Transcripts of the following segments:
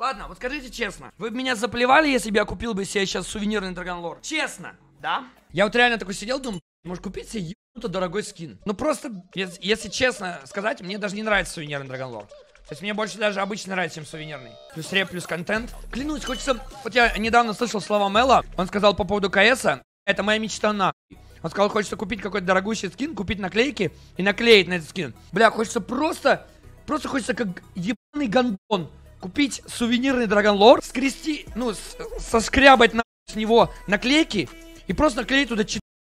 Ладно, вот скажите честно, вы бы меня заплевали, если бы я купил бы себе сейчас сувенирный Драгонлор? Честно, да? Я вот реально такой сидел, думал, может купить себе ебануто дорогой скин. Ну просто, если, если честно сказать, мне даже не нравится сувенирный Драгонлор. То есть мне больше даже обычно нравится, чем сувенирный. Плюс реп, плюс контент. Клянусь, хочется... Вот я недавно слышал слова Мэла, он сказал по поводу КСа, это моя мечта на. Он сказал, хочется купить какой-то дорогущий скин, купить наклейки и наклеить на этот скин. Бля, хочется просто... Просто хочется как ебаный гандон купить сувенирный драгонлор, скрести, ну, соскрябать на с него наклейки и просто наклеить туда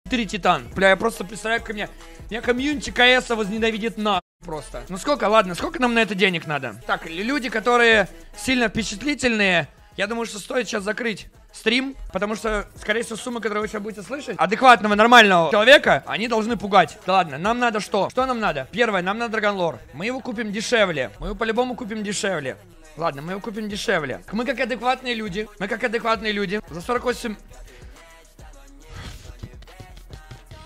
4 титан. Бля, я просто представляю, как меня... Меня комьюнити КС возненавидит на просто. Ну сколько, ладно, сколько нам на это денег надо? Так, люди, которые сильно впечатлительные, я думаю, что стоит сейчас закрыть стрим, потому что, скорее всего, сумма, которую вы сейчас будете слышать, адекватного, нормального человека, они должны пугать. Да ладно, нам надо что? Что нам надо? Первое, нам надо Драгонлор. Мы его купим дешевле. Мы его по-любому купим дешевле. Ладно, мы его купим дешевле. Мы как адекватные люди. Мы как адекватные люди. За 48...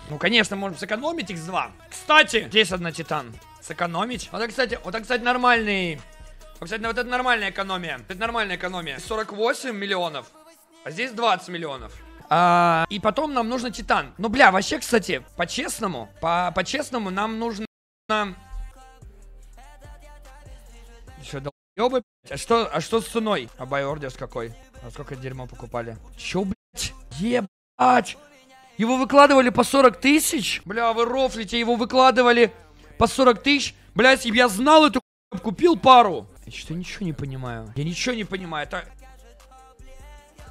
Ну, конечно, можем сэкономить их два. Кстати, здесь одна Титан. Сэкономить. Вот это, кстати, вот это, кстати, нормальный... Вот, кстати, вот это нормальная экономия. Это нормальная экономия. 48 миллионов. А здесь 20 миллионов. А, и потом нам нужно Титан. Ну, бля, вообще, кстати, по-честному, по-честному -по нам нужно... Еще Ёбы, а что, а что с ценой? А бай ордерс какой? А сколько дерьмо покупали? Чё, блядь? Ебать! Его выкладывали по 40 тысяч? Бля, вы рофлите, его выкладывали по 40 тысяч? Блядь, я знал эту купил пару. Я что ничего не понимаю. Я ничего не понимаю. Это...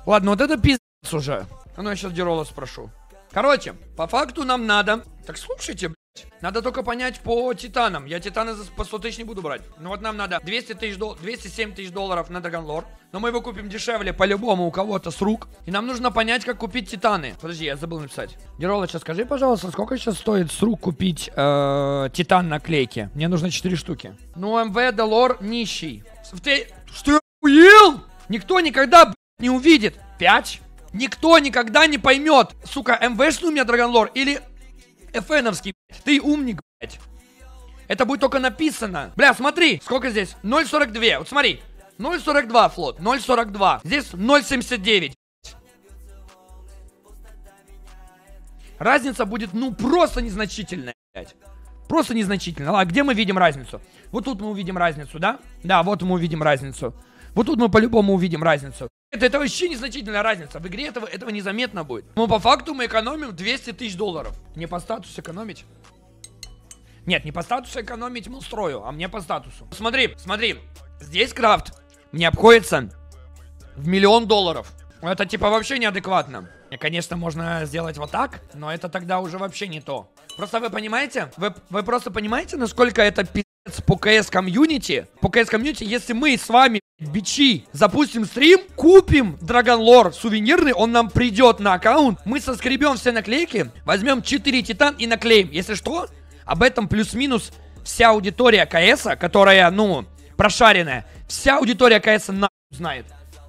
Ладно, вот это пиздец уже. А ну я сейчас Дерола спрошу. Короче, по факту нам надо... Так слушайте, блядь. Надо только понять по титанам. Я титаны за, по 100 тысяч не буду брать. Ну вот нам надо 200 тысяч дол 207 тысяч долларов на Драгонлор. Но мы его купим дешевле по-любому у кого-то с рук. И нам нужно понять, как купить титаны. Подожди, я забыл написать. Геролыча, скажи, пожалуйста, сколько сейчас стоит с рук купить э, титан наклейки? Мне нужно 4 штуки. Ну, МВ Долор нищий. Ты... Что уел? Никто никогда, блядь, не увидит. 5? Никто никогда не поймет, сука, МВшный у меня Драгонлор или Эфеновский, блядь. Ты умник, блядь. Это будет только написано. Бля, смотри, сколько здесь? 0,42. Вот смотри. 0,42 флот. 0,42. Здесь 0,79. Разница будет, ну, просто незначительная, блядь. Просто незначительная. А где мы видим разницу? Вот тут мы увидим разницу, да? Да, вот мы увидим разницу. Вот тут мы по-любому увидим разницу. Это, это вообще незначительная разница. В игре этого, этого незаметно будет. Но по факту мы экономим 200 тысяч долларов. Не по статусу экономить? Нет, не по статусу экономить Мы строю, а мне по статусу. Смотри, смотри. Здесь крафт мне обходится в миллион долларов. Это типа вообще неадекватно. Конечно, можно сделать вот так, но это тогда уже вообще не то. Просто вы понимаете? Вы, вы просто понимаете, насколько это пи***ц по КС комьюнити? По КС комьюнити, если мы с вами Бичи, запустим стрим, купим Драгонлор сувенирный, он нам придет на аккаунт. Мы соскребем все наклейки, возьмем 4 титан и наклеим. Если что, об этом плюс-минус вся аудитория КС, которая, ну, прошаренная, вся аудитория КС на знает.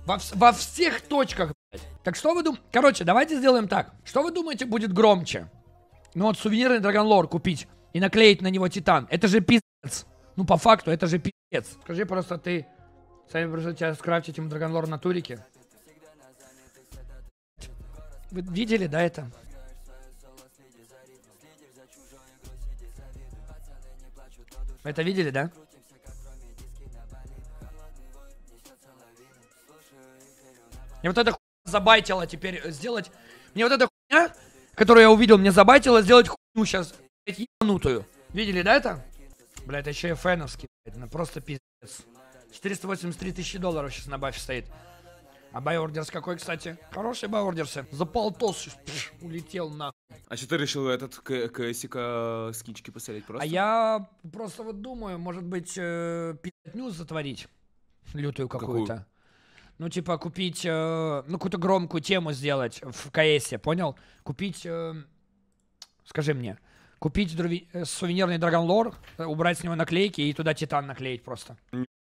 Во, во всех точках, блядь. Так что вы думаете? Короче, давайте сделаем так. Что вы думаете будет громче? Ну вот сувенирный Драгонлор купить и наклеить на него титан. Это же пиздец. Ну по факту, это же пиздец. Скажи просто ты Сами пришлось сейчас скрафтить им Драгонлор на турике. Вы видели, да, это? Это видели, да? Мне вот эта хуйня забайтило теперь сделать... Мне вот эта хуйня, которую я увидел, мне забайтило сделать хуйню сейчас, блядь, ебанутую. Видели, да, это? Блядь, еще и феновский, блядь, ну просто пиздец. 483 тысячи долларов сейчас на бафе стоит. А байордерс какой, кстати? хороший байордерсы. За полтос пш, улетел на... А что ты решил этот КСК э, скинчики посмотреть просто? А я просто вот думаю, может быть, э, пи***ню затворить? Лютую какую-то. Какую? Ну, типа, купить, э, ну, какую-то громкую тему сделать в КСе, понял? Купить, э, скажи мне, купить друви... Э, сувенирный Dragon лор, э, убрать с него наклейки и туда Титан наклеить просто.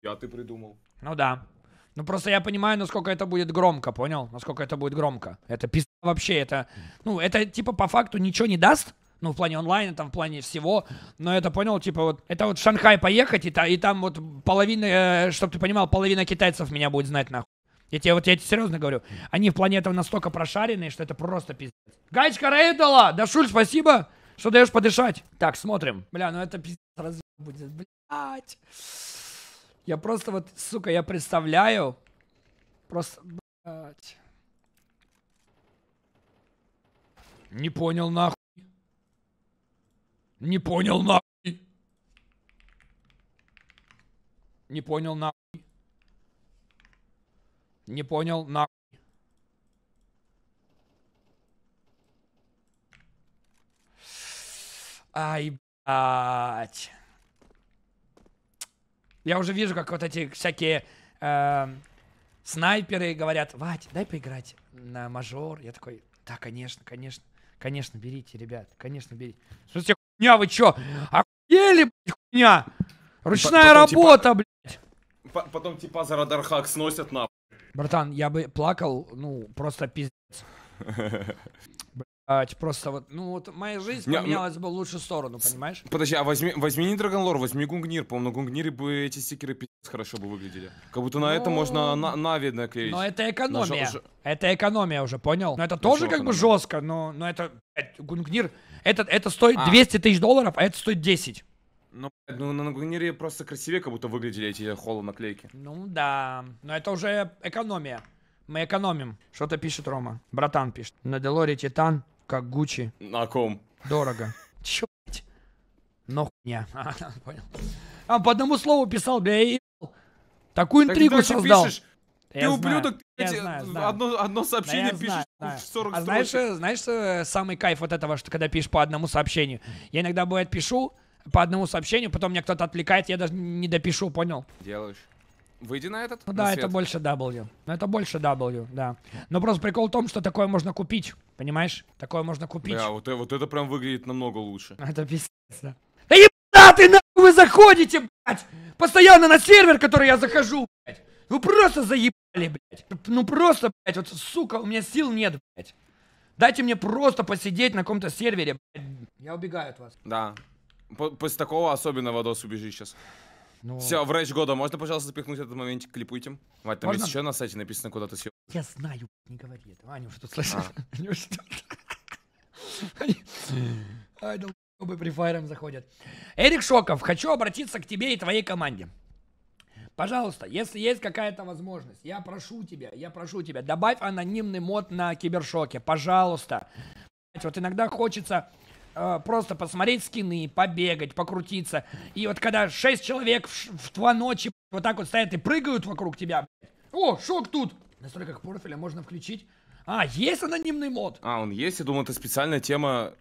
Я ты придумал. Ну да. Ну просто я понимаю, насколько это будет громко, понял? Насколько это будет громко. Это пизда вообще, это... Ну, это типа по факту ничего не даст, ну, в плане онлайна, там, в плане всего, но это, понял, типа вот, это вот в Шанхай поехать, и, та, и там вот половина, э, чтобы ты понимал, половина китайцев меня будет знать нахуй. Я тебе вот я тебе серьезно говорю, они в плане этого настолько прошаренные, что это просто пиздец. Гаечка Рейдала! Да, Шуль, спасибо, что даешь подышать. Так, смотрим. Бля, ну это пиздец, раз будет, блядь. Я просто вот, сука, я представляю. Просто, блядь. Не понял нахуй. Не понял нахуй. Не понял нахуй. Не понял нахуй. Ай, блядь. Я уже вижу, как вот эти всякие э, снайперы говорят, Вать, дай поиграть на мажор. Я такой, да, конечно, конечно, конечно, берите, ребят, конечно, берите. Слушайте, хуйня, вы чё, охуели, блядь, хуйня? Типа, Ручная потом, типа работа, типа, блядь. Потом типа за радархак сносят на. Братан, я бы плакал, ну, просто пиздец. А, типа, просто вот, ну вот моя жизнь не, ну, поменялась ну, бы в лучшую сторону, понимаешь? Подожди, а возьми, возьми не Драгонлор, возьми Гунгнир, по-моему, на Гунгнире бы эти стикеры пи***ц хорошо бы выглядели. Как будто на ну, это можно на, Нави наклеить. Но это экономия, на это экономия уже, понял? Но это на тоже как бы жестко, но, но это, Гунгнир, это, это стоит а. 200 тысяч долларов, а это стоит 10. Ну, ну на Гунгнире просто красивее как будто выглядели эти холло наклейки. Ну да, но это уже экономия. Мы экономим. Что-то пишет Рома. Братан пишет. На Делоре Титан как Гуччи. На ком? Дорого. Чё, блядь? Но хуйня. А, понял. А по одному слову писал, бля, и... Такую интригу создал. ты я ублюдок, я знаю, знаю. Одно, одно сообщение да, пишешь знаю, знаю. 40 а знаешь, знаешь, э, самый кайф от этого, что когда пишешь по одному сообщению? Я иногда, бывает, пишу по одному сообщению, потом меня кто-то отвлекает, я даже не допишу, понял? Делаешь. Выйди на этот. Ну, на да, свет. это больше W. Но ну, это больше W, да. Но просто прикол в том, что такое можно купить. Понимаешь? Такое можно купить. Да, вот, э, вот это прям выглядит намного лучше. Это пиздец, да. Да ебана нахуй вы заходите, блядь! Постоянно на сервер, который я захожу, блядь! Вы просто заебали, блядь! Ну просто, блядь, вот сука, у меня сил нет, блядь. Дайте мне просто посидеть на каком-то сервере, блядь. Я убегаю от вас. Да. После такого особенно водос убежи сейчас. Ну... Все, врач года, можно, пожалуйста, запихнуть этот моментик, клипуйте. Мать, там можно? есть еще на сайте написано, куда ты съел. Я знаю, не говори этого. Аня уже тут слышит. А. Они уже тут. Ай, долбы прифайром заходят. Эрик Шоков, хочу обратиться к тебе и твоей команде. Пожалуйста, если есть какая-то возможность, я прошу тебя, я прошу тебя, добавь анонимный мод на кибершоке, пожалуйста. Вот иногда хочется Э, просто посмотреть скины, побегать, покрутиться. И вот когда шесть человек в, в два ночи вот так вот стоят и прыгают вокруг тебя. О, шок тут! В настройках профиля можно включить. А, есть анонимный мод? А, он есть? Я думал, это специальная тема,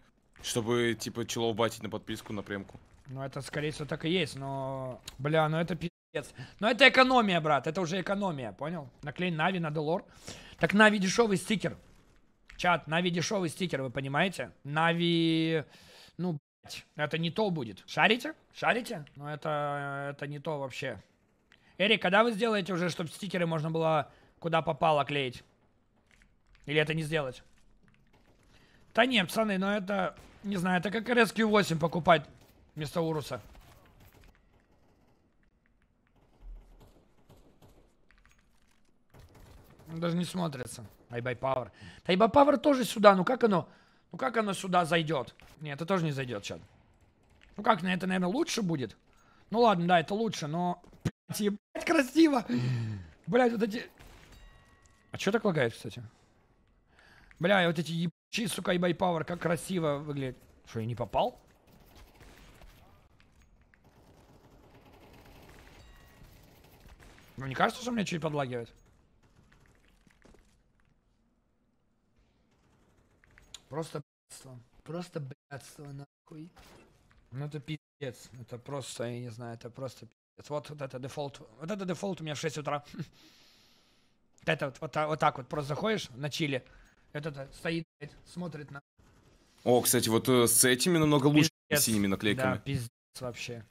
чтобы, типа, челов батить на подписку, на премку. Ну, это, скорее всего, так и есть, но... Бля, ну это пиздец. Но это экономия, брат, это уже экономия, понял? Наклей Нави на Делор. Так Нави дешевый стикер. Чат, Нави дешевый стикер, вы понимаете? Нави... Ну, блядь, это не то будет. Шарите? Шарите? Ну, это, это не то вообще. Эрик, когда вы сделаете уже, чтобы стикеры можно было куда попало клеить? Или это не сделать? Да не, пацаны, но ну, это... Не знаю, это как RSQ8 покупать вместо Уруса. Ну, даже не смотрится. Айбай Пауэр. Айбай Пауэр тоже сюда. Ну как оно? Ну как оно сюда зайдет? Нет, это тоже не зайдет, сейчас Ну как, на это, наверное, лучше будет. Ну ладно, да, это лучше, но... Блять, красиво! Блять, вот эти... А что так лагает, кстати? Бля, вот эти ебучие, сука, ебай пауэр, как красиво выглядит. Что, я не попал? ну не кажется, что меня чуть подлагивает? Просто блядство. Просто блядство, нахуй. Ну это пиздец. Это просто, я не знаю, это просто пиздец. Вот, вот это дефолт. Вот это дефолт у меня в 6 утра. это вот, вот, вот так вот просто заходишь на чили. Это стоит, смотрит на... О, кстати, вот э, с этими намного лучше, с синими наклейками. Да, пиздец вообще.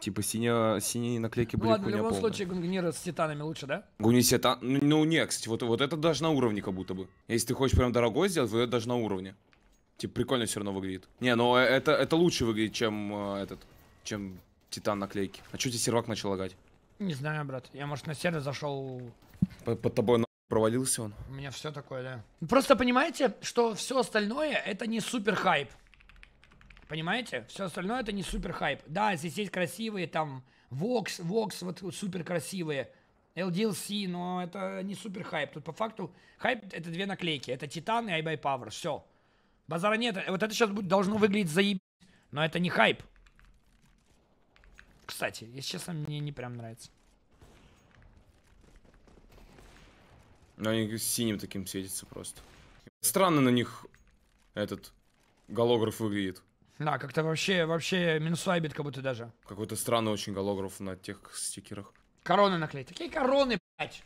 Типа синя синие наклейки были Ладно, в любом полная. случае Гунгнира с титанами лучше, да? Гуни с титан... Ну, ну не, кстати, вот, вот это даже на уровне как будто бы. Если ты хочешь прям дорогой сделать, вот это даже на уровне. Типа прикольно все равно выглядит. Не, но ну, э, это, это лучше выглядит, чем э, этот, чем титан наклейки. А что тебе сервак начал лагать? Не знаю, брат. Я, может, на сервер зашел... Под, под тобой на... провалился он? У меня все такое, да. Просто понимаете, что все остальное это не супер хайп. Понимаете? Все остальное это не супер хайп. Да, здесь есть красивые там Vox, Vox вот супер красивые. LDLC, но это не супер хайп. Тут по факту хайп это две наклейки. Это Титан и iBuy Power. Все. Базара нет. Вот это сейчас будет, должно выглядеть заебись. Но это не хайп. Кстати, если честно, мне не прям нравится. Но они синим таким светится просто. Странно на них этот голограф выглядит. Да, как-то вообще, вообще минусайбит как будто даже. Какой-то странный очень голограф на тех стикерах. Короны наклеить. Какие короны, блядь?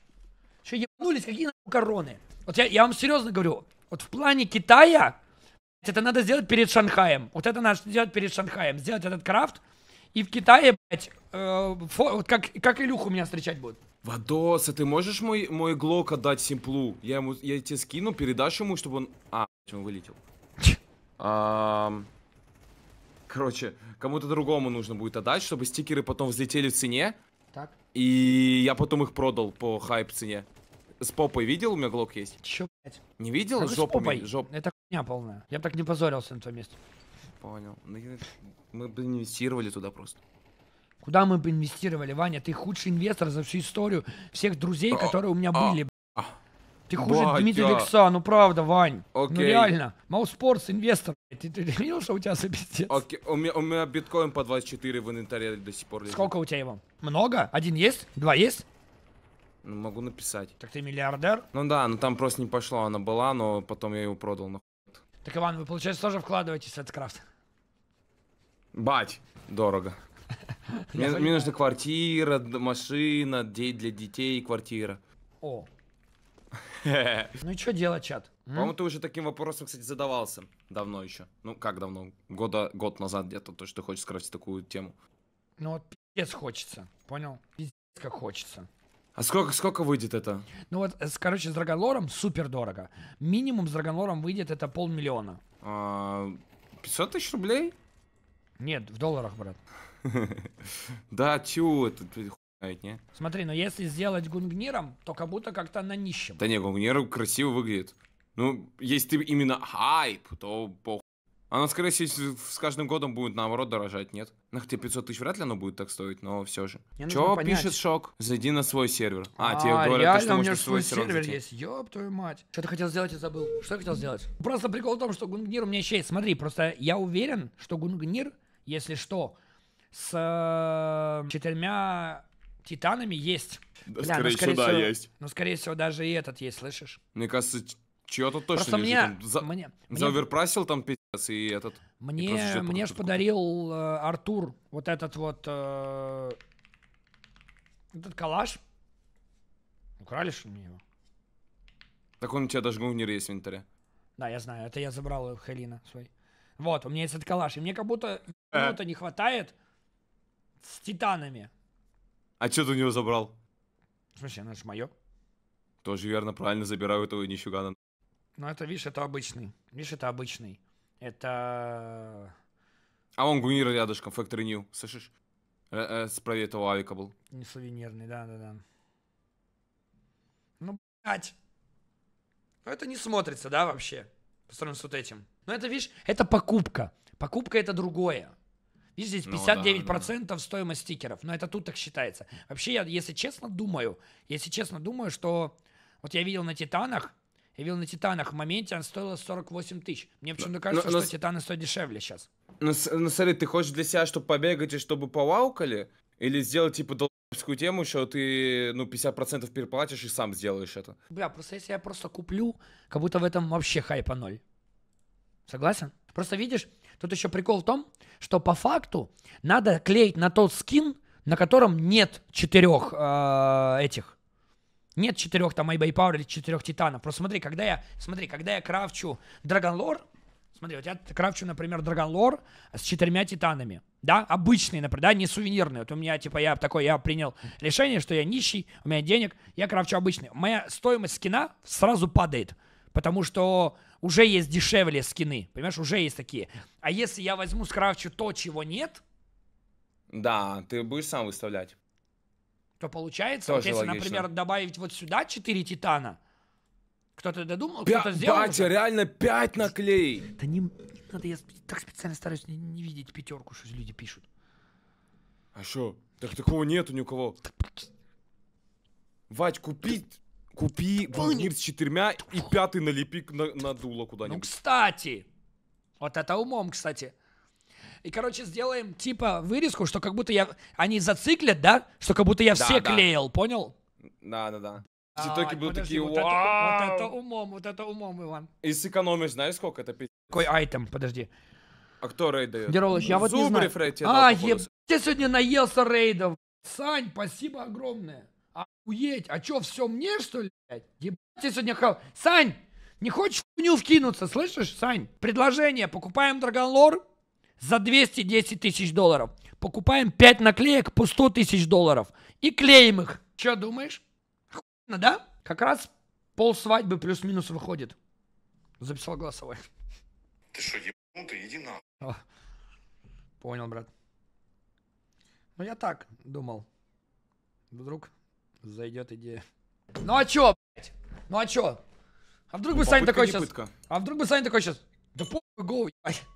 Че, ебанулись? Какие нахуй короны? Вот я, я вам серьезно говорю, вот в плане Китая, блядь, это надо сделать перед Шанхаем. Вот это надо сделать перед Шанхаем. Сделать этот крафт. И в Китае, блядь, э, фо, вот как, как Илюху меня встречать будут. Вадос, а ты можешь мой, мой глок отдать Симплу? Я, ему, я тебе скину, передашь ему, чтобы он... А, он вылетел. Короче, кому-то другому нужно будет отдать, чтобы стикеры потом взлетели в цене. Так. И я потом их продал по хайп цене. С попой видел? У меня глок есть. Чё, блядь? Не видел? Как жопами? Жоп... Это хуйня полная. Я так не позорился на твоем месте. Понял. Ну, мы бы инвестировали туда просто. Куда мы бы инвестировали, Ваня? Ты худший инвестор за всю историю всех друзей, а, которые у меня а. были. Ты хуже Батя. Дмитрия Лекса, ну правда, Вань. Ну Окей. Ну реально. Мауспортс, инвестор. Ты, ты, ты видел, что у тебя за пиздец? Окей, у меня, у меня биткоин по 24 в инвентаре до сих пор лежит. Сколько у тебя его? Много? Один есть? Два есть? Ну, могу написать. Так ты миллиардер? Ну да, но ну там просто не пошло, она была, но потом я его продал на. Так, Иван, вы, получается, тоже вкладываетесь в этот крафт? Бать, дорого. Мне, мне нужна квартира, машина, для детей квартира. О, Ну и что делать, чат? По-моему, ты уже таким вопросом, кстати, задавался давно еще. Ну, как давно? Года, год назад где-то, то, что ты хочешь скрыть такую тему. Ну вот пиздец хочется, понял? Пиздец как хочется. А сколько, сколько выйдет это? Ну вот, э, с, короче, с Драгонлором супер дорого. Минимум с Драгонлором выйдет это полмиллиона. А, 500 тысяч рублей? Нет, в долларах, брат. Да, чё, не? Смотри, но если сделать гунгниром, то как будто как-то на нищем. Да не, гунгнир красиво выглядит. Ну, если ты именно хайп, то похуй. Она, скорее всего, с каждым годом будет наоборот дорожать, нет? На ну, хотя 500 тысяч вряд ли оно будет так стоить, но все же. Мне Чё пишет Шок? Зайди на свой сервер. А, а тебе говорят, реально, что у меня свой сервер, сервер есть. Ёб твою мать. Что ты хотел сделать и забыл? Что я хотел сделать? Просто прикол в том, что Гунгнир у меня еще есть. Смотри, просто я уверен, что Гунгнир, если что, с э, четырьмя Титанами есть. Да, Бля, ну, скорее всего, да, есть. Ну, скорее всего, даже и этот есть, слышишь? Мне кажется, чего-то точно Просто не мне, за, мне, за оверпрайсил там пиздец и этот. Мне, и мне ж подарил э, Артур вот этот вот э, этот калаш. Украли что мне его? Так он у тебя даже говнир есть в инвентаре. Да, я знаю, это я забрал у Хелина свой. Вот, у меня есть этот калаш, и мне как будто э. то не хватает с титанами. А что ты у него забрал? В смысле, она же мое. Тоже верно, правильно забираю этого нищугана. Ну это, видишь, это обычный. Видишь, это обычный. Это... Э, а он Гунир рядышком, Factory New, слышишь? Э, э этого авика был. Не сувенирный, да-да-да. Ну, блядь. Ну это не смотрится, да, вообще? По сравнению с вот этим. Но ну, это, видишь, это покупка. Покупка это другое. Видишь, здесь 59% ну, да, да. стоимость стикеров. Но это тут так считается. Вообще, я, если честно, думаю, если честно, думаю, что вот я видел на Титанах, я видел на Титанах в моменте, она стоила 48 тысяч. Мне ну, почему-то ну, кажется, но, ну, но, что но... Титаны стоят дешевле сейчас. Но, но смотри, ты хочешь для себя, чтобы побегать и чтобы повалкали? Или сделать, типа, долбскую тему, что ты, ну, 50% переплатишь и сам сделаешь это? Бля, просто если я просто куплю, как будто в этом вообще хайпа ноль. Согласен? Просто видишь, тут еще прикол в том, что по факту надо клеить на тот скин, на котором нет четырех э, этих. Нет четырех там Айбай Пауэр или четырех титанов. Просто смотри, когда я, смотри, когда я крафчу Драгонлор, смотри, вот я крафчу, например, Драгонлор с четырьмя титанами, да, обычные, например, да, не сувенирные. Вот у меня, типа, я такой, я принял решение, что я нищий, у меня денег, я крафчу обычный. Моя стоимость скина сразу падает, потому что уже есть дешевле скины, понимаешь, уже есть такие. А если я возьму, скрафчу то, чего нет... Да, ты будешь сам выставлять. То получается, вот если, логично. например, добавить вот сюда 4 титана, кто-то додумал, кто-то сделал? Батя, уже? реально 5 наклей! Да не, не надо, я так специально стараюсь не, не видеть пятерку, что люди пишут. А что? Так такого нету ни у кого. Вать, купить Купи банкир ну, ну, с четырьмя и пятый налепи на, на дуло ну, куда-нибудь. Ну, кстати. Вот это умом, кстати. И, короче, сделаем типа вырезку, что как будто я... Они зациклят, да? Что как будто я да, все да. клеил, понял? Да, да, да. Все а, токи будут такие, вот вау! Это, вот это умом, вот это умом, Иван. И сэкономишь, знаешь, сколько это пи... Какой айтем, подожди. А кто рейд дает? Деролыч, я вот не знаю. Рейд тебе а, еб... Ты сегодня наелся рейдов. Сань, спасибо огромное. Охуеть, а чё, все мне, что ли, блядь? Ебать, я сегодня хал... Сань, не хочешь хуйню вкинуться, слышишь, Сань? Предложение, покупаем Драганлор за 210 тысяч долларов. Покупаем 5 наклеек по 100 тысяч долларов. И клеим их. Чё думаешь? Охуенно, да? Как раз пол свадьбы плюс-минус выходит. Записал голосовой. Ты что, ебанутый? Иди на... О, понял, брат. Ну, я так думал. Вдруг зайдет идея. Ну а чё, блядь? Ну а чё? А вдруг ну, бы Саня такой сейчас... А вдруг бы Саня такой сейчас... Да похуй, гоу, ебать.